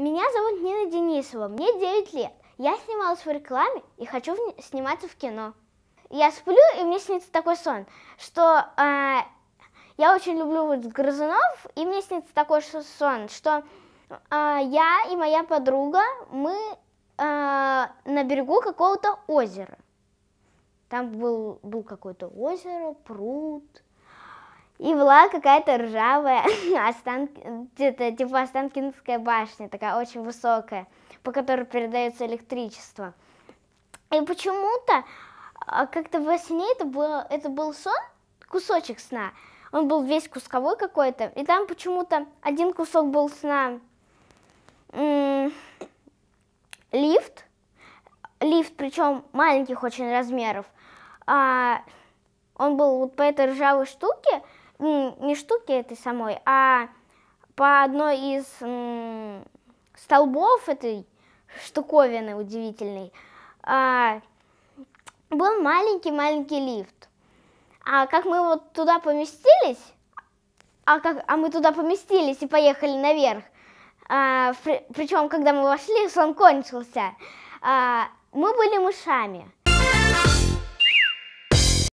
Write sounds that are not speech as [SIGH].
Меня зовут Нина Денисова, мне 9 лет. Я снималась в рекламе и хочу сниматься в кино. Я сплю, и мне снится такой сон, что э, я очень люблю вот грызунов, и мне снится такой сон, что э, я и моя подруга, мы э, на берегу какого-то озера. Там был, был какое-то озеро, пруд, и была какая-то ржавая, [LAUGHS] останк... типа Останкинская башня, такая очень высокая, по которой передается электричество. И почему-то а, как-то во сне это, было, это был сон, кусочек сна. Он был весь кусковой какой-то. И там почему-то один кусок был сна лифт. Лифт, причем маленьких очень размеров. А, он был вот по этой ржавой штуке, штуки этой самой, а по одной из м, столбов этой штуковины удивительной а, был маленький-маленький лифт. А как мы вот туда поместились, а, как, а мы туда поместились и поехали наверх, а, при, причем когда мы вошли, сон кончился, а, мы были мышами.